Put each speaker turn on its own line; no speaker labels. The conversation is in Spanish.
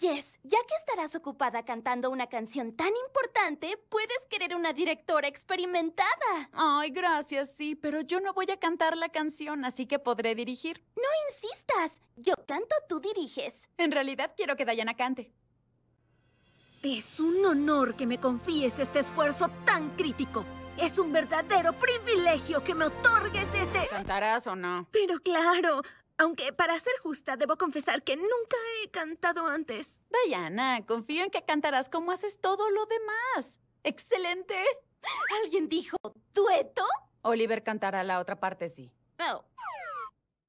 Yes, ya que estarás ocupada cantando una canción tan importante, puedes querer una directora experimentada. Ay, gracias, sí, pero yo no voy a cantar la canción, así que podré dirigir. No insistas, yo canto, tú diriges. En realidad quiero que Diana cante.
Es un honor que me confíes este esfuerzo tan crítico. Es un verdadero privilegio que me otorgues este... ¿Cantarás o no? Pero claro, aunque, para ser justa, debo confesar que nunca he cantado antes.
Diana, confío en que cantarás como haces todo lo demás. ¡Excelente! ¿Alguien dijo dueto? Oliver cantará la otra parte, sí. Oh.